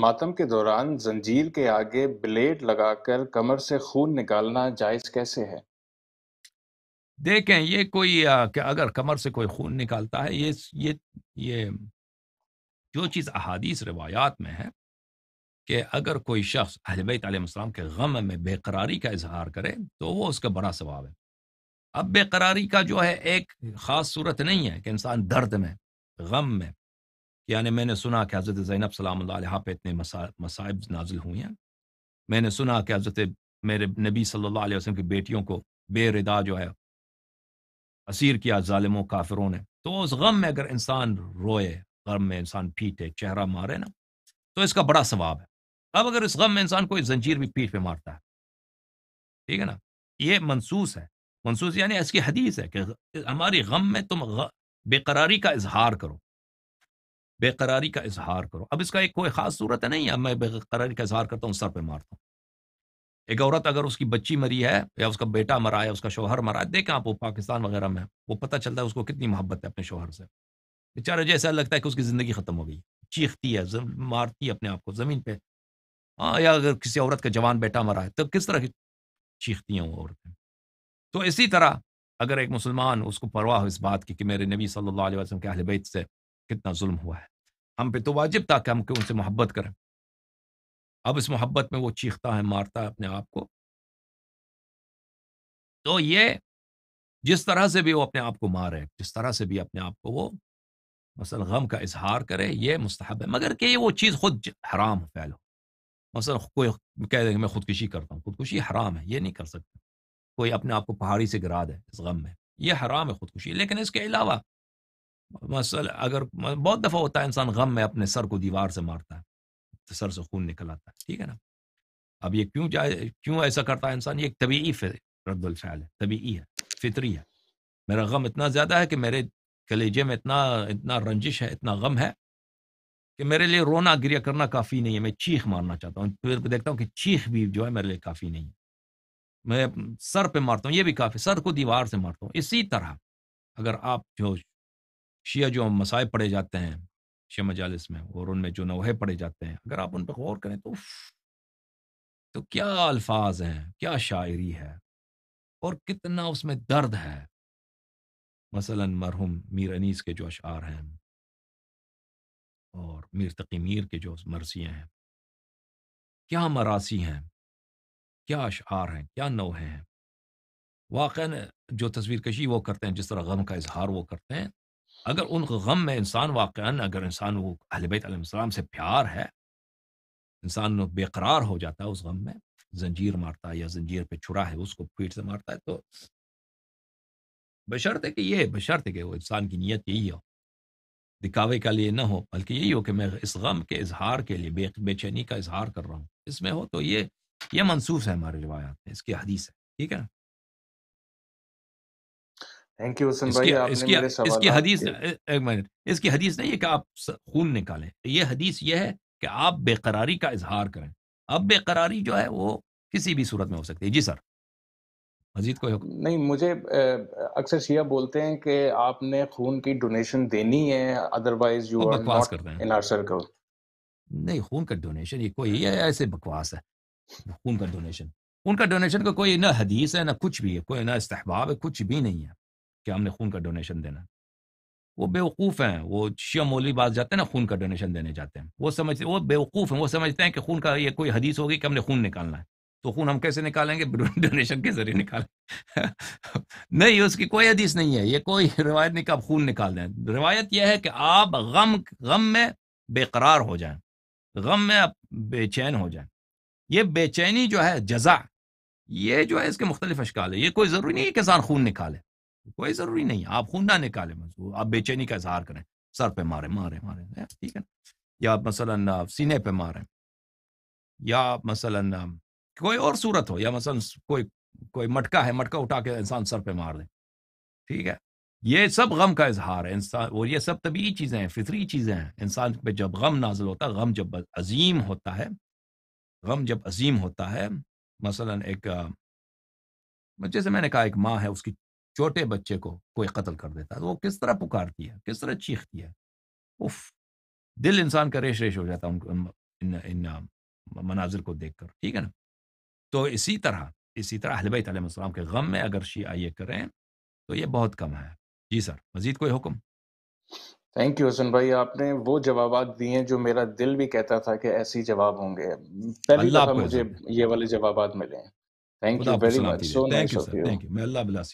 ماتم کے دوران زنجیر کے آگے بلیڈ لگا کر کمر سے خون نکالنا جائز کیسے ہے دیکھیں یہ کوئی کہ اگر کمر سے کوئی خون نکالتا ہے یہ یہ یہ جو چیز احادیث روایات میں ہے کہ اگر کوئی شخص اہل بیت علیہ السلام کے غم میں بے قراری کا اظہار کرے تو وہ اس کا بڑا ثواب ہے اب بے قراری کا جو ہے ایک خاص صورت نہیں ہے کہ انسان درد میں غم میں یعنی میں نے سنا کہ حضرت زینب سلام اللہ علیہ پہ اتنے مصائب نازل ہوئے ہیں میں نے سنا کہ حضرت میرے نبی صلی اللہ علیہ وسلم کی بیٹیوں کو بے ردا جو ہے اسیر کیا ظالم و کافروں نے تو اس غم میں اگر انسان روئے غم میں انسان پیٹے چہرہ مارے نا تو اس کا بڑا ثواب ہے اب اگر اس غم میں انسان کوئی زنجیر بھی پیٹھ پہ مارتا ہے ٹھیک ہے نا یہ منسوس ہے منسوس یعنی اس کی حدیث ہے کہ ہماری غم میں تم بے قراری کا اظہار کرو بے قراری کا اظہار کرو اب اس کا ایک کوئی خاص صورت ہے نہیں اب میں بے قراری کا اظہار کرتا ہوں سر پہ مارتا ہوں ایک عورت اگر اس کی بچی مری ہے یا اس کا بیٹا مرا ہے اس کا شوہر مرا ہے دیکھیں آپ وہ پاکستان وغیرہ میں وہ پتہ چلتا ہے اس کو کتنی محبت ہے اپنے شوہر سے بیچارہ جیسا لگتا ہے کہ اس کی زندگی ختم ہو گئی چیختی ہے مارتی ہے اپنے آپ کو زمین پہ ہاں یا اگر کسی عورت کا جوان بیٹا مرا ہے تو کس طرح کی چیختی ہیں وہ عورتیں تو اسی طرح اگر ایک مسلمان اس کو پرواہ ہو اس بات کی کہ میرے نبی صلی اللہ علیہ وسلم کے اہل بیت سے کتنا ظلم ہوا ہے ہم پہ تو واجب تھا کہ ہم کہ ان سے محبت کریں اب اس محبت میں وہ چیختا ہے مارتا ہے اپنے آپ کو تو یہ جس طرح سے بھی وہ اپنے آپ کو مارے جس طرح سے بھی اپنے آپ کو وہ مثلا غم کا اظہار کرے یہ مستحب ہے مگر کہ یہ وہ چیز خود حرام پھیل ہو مثلا کوئی کہہ دیں کہ میں خودکشی کرتا ہوں خودکشی حرام ہے یہ نہیں کر سکتا کوئی اپنے آپ کو پہاڑی سے گرا دے اس غم میں یہ حرام ہے خودکشی لیکن اس کے علاوہ مسئلہ اگر بہت دفعہ ہوتا ہے انسان غم میں اپنے سر کو دیوار سے مارتا ہے سر سے خون نکل آتا ہے ٹھیک ہے نا اب یہ کیوں جائے کیوں ایسا کرتا ہے انسان یہ ایک طبعی رد الفعل ہے طبیعی ہے فطری ہے میرا غم اتنا زیادہ ہے کہ میرے کلیجے میں اتنا اتنا رنجش ہے اتنا غم ہے کہ میرے لیے رونا گریا کرنا کافی نہیں ہے میں چیخ مارنا چاہتا ہوں پھر دیکھتا ہوں کہ چیخ بھی جو ہے میرے لیے کافی نہیں ہے میں سر پہ مارتا ہوں یہ بھی کافی سر کو دیوار سے مارتا ہوں اسی طرح اگر آپ جو شیعہ جو مسائب پڑھے جاتے ہیں شیعہ مجالس میں اور ان میں جو نوحے پڑھے جاتے ہیں اگر آپ ان پہ غور کریں تو تو کیا الفاظ ہیں کیا شاعری ہے اور کتنا اس میں درد ہے مثلا مرحوم میر انیس کے جو اشعار ہیں اور میر تقی میر کے جو مرثی ہیں کیا مراسی ہیں کیا اشعار ہیں کیا نوحے ہیں واقع جو تصویر کشی وہ کرتے ہیں جس طرح غم کا اظہار وہ کرتے ہیں اگر ان غم میں انسان واقع اگر انسان وہ اہل بیت علیہ السلام سے پیار ہے انسان بے قرار ہو جاتا ہے اس غم میں زنجیر مارتا ہے یا زنجیر پہ چھڑا ہے اس کو پیٹ سے مارتا ہے تو بشرط ہے کہ یہ بشرط ہے کہ وہ انسان کی نیت یہی ہو دکھاوے کا لیے نہ ہو بلکہ یہی ہو کہ میں اس غم کے اظہار کے لیے بے بے چینی کا اظہار کر رہا ہوں اس میں ہو تو یہ یہ منصوص منسوخ ہے ہمارے روایات میں اس کی حدیث ہے ٹھیک ہے نا اس کی حدیث اس کی حدیث نہیں ہے کہ آپ خون نکالیں یہ حدیث یہ ہے کہ آپ بے قراری کا اظہار کریں اب بے قراری جو ہے وہ کسی بھی صورت میں ہو سکتی ہے جی سر مزید کوئی حکم نہیں مجھے اکثر شیعہ بولتے ہیں کہ آپ نے خون کی ڈونیشن دینی ہے ادر وائز آر بکواس نہیں خون کا ڈونیشن یہ کوئی ایسے بکواس ہے خون کا ڈونیشن کا کوئی نہ حدیث ہے نہ کچھ بھی ہے کوئی نہ استحباب ہے کچھ بھی نہیں ہے کہ ہم نے خون کا ڈونیشن دینا وہ بے وقوف ہیں وہ شیعہ مولوی باز جاتے ہیں نا خون کا ڈونیشن دینے جاتے ہیں وہ سمجھتے وہ بے وقوف ہیں وہ سمجھتے ہیں کہ خون کا یہ کوئی حدیث ہوگی کہ ہم نے خون نکالنا ہے تو خون ہم کیسے نکالیں گے ڈونیشن کے ذریعے نکالیں نہیں اس کی کوئی حدیث نہیں ہے یہ کوئی روایت نہیں کہ آپ خون نکال دیں روایت یہ ہے کہ آپ غم غم میں بے قرار ہو جائیں غم میں آپ بے چین ہو جائیں یہ بے چینی جو ہے جزا یہ جو ہے اس کے مختلف اشکال ہے یہ کوئی ضروری نہیں ہے کہ کسان خون نکالے کوئی ضروری نہیں آپ خون نہ نکالیں مزدور آپ بے چینی کا اظہار کریں سر پہ مارے مارے مارے یا مثلاً سینے پہ مارے یا مثلاً کوئی اور صورت ہو یا مثلاً کوئی کوئی مٹکا ہے مٹکا اٹھا کے انسان سر پہ مار دے ٹھیک ہے یہ سب غم کا اظہار ہے انسان اور یہ سب طبیعی چیزیں ہیں فطری چیزیں ہیں انسان پہ جب غم نازل ہوتا ہے غم جب عظیم ہوتا ہے غم جب عظیم ہوتا ہے مثلا ایک جیسے میں نے کہا ایک ماں ہے اس کی چھوٹے بچے کو کوئی قتل کر دیتا ہے وہ کس طرح پکار کیا کس طرح چیخ کیا دل انسان کا ریش ریش ہو جاتا ہے مناظر کو دیکھ کر ٹھیک ہے نا تو اسی طرح اسی طرح اہل بیت علیہ السلام کے غم میں اگر شیعہ یہ کریں تو یہ بہت کم ہے جی سر مزید کوئی حکم تھینک یو حسن بھائی آپ نے وہ جوابات دیے جو میرا دل بھی کہتا تھا کہ ایسے جواب ہوں گے پہلی مجھے یہ والے جوابات ملے میں اللہ